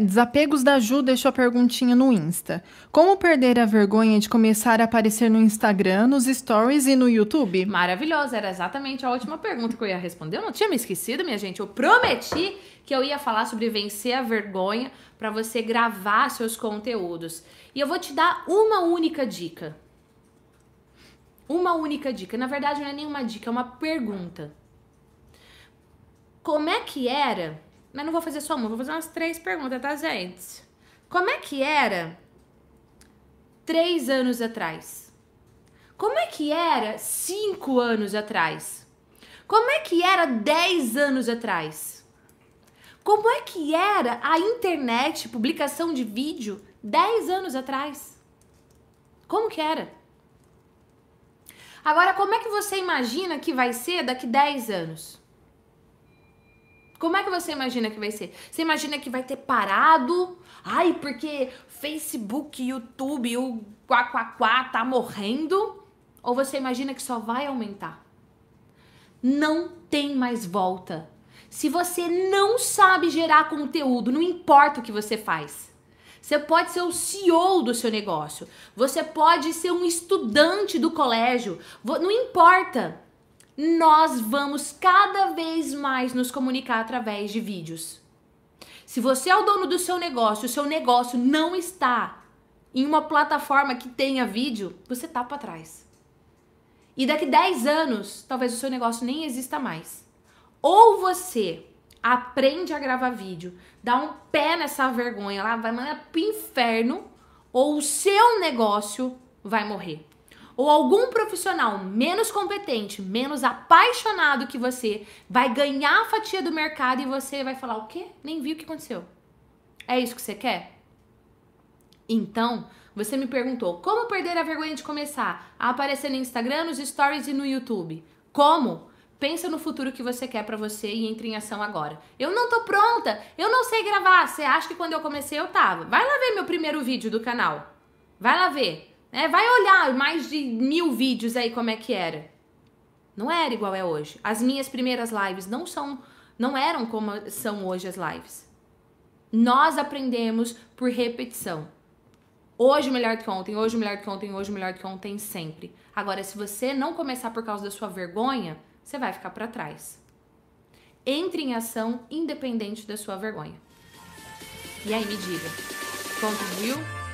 Desapegos da Ju deixou a perguntinha no Insta. Como perder a vergonha de começar a aparecer no Instagram, nos stories e no YouTube? Maravilhosa, era exatamente a última pergunta que eu ia responder. Eu não tinha me esquecido, minha gente. Eu prometi que eu ia falar sobre vencer a vergonha para você gravar seus conteúdos. E eu vou te dar uma única dica. Uma única dica. Na verdade, não é nenhuma dica, é uma pergunta. Como é que era mas não vou fazer só uma, vou fazer umas três perguntas, tá, gente? Como é que era três anos atrás? Como é que era cinco anos atrás? Como é que era dez anos atrás? Como é que era a internet, publicação de vídeo, dez anos atrás? Como que era? Agora, como é que você imagina que vai ser daqui 10 anos? Como é que você imagina que vai ser? Você imagina que vai ter parado? Ai, porque Facebook, YouTube, o quá tá morrendo? Ou você imagina que só vai aumentar? Não tem mais volta. Se você não sabe gerar conteúdo, não importa o que você faz. Você pode ser o CEO do seu negócio. Você pode ser um estudante do colégio. Não importa nós vamos cada vez mais nos comunicar através de vídeos. Se você é o dono do seu negócio, o seu negócio não está em uma plataforma que tenha vídeo, você tá para trás. E daqui 10 anos, talvez o seu negócio nem exista mais. Ou você aprende a gravar vídeo, dá um pé nessa vergonha lá, vai mandar pro inferno, ou o seu negócio vai morrer ou algum profissional menos competente, menos apaixonado que você, vai ganhar a fatia do mercado e você vai falar o quê? Nem vi o que aconteceu. É isso que você quer? Então, você me perguntou como perder a vergonha de começar a aparecer no Instagram, nos stories e no YouTube. Como? Pensa no futuro que você quer para você e entre em ação agora. Eu não tô pronta, eu não sei gravar. Você acha que quando eu comecei eu tava? Vai lá ver meu primeiro vídeo do canal. Vai lá ver. É, vai olhar mais de mil vídeos aí como é que era. Não era igual é hoje. As minhas primeiras lives não são, não eram como são hoje as lives. Nós aprendemos por repetição. Hoje melhor que ontem, hoje melhor que ontem, hoje melhor que ontem, sempre. Agora, se você não começar por causa da sua vergonha, você vai ficar para trás. Entre em ação independente da sua vergonha. E aí me diga, contribuiu?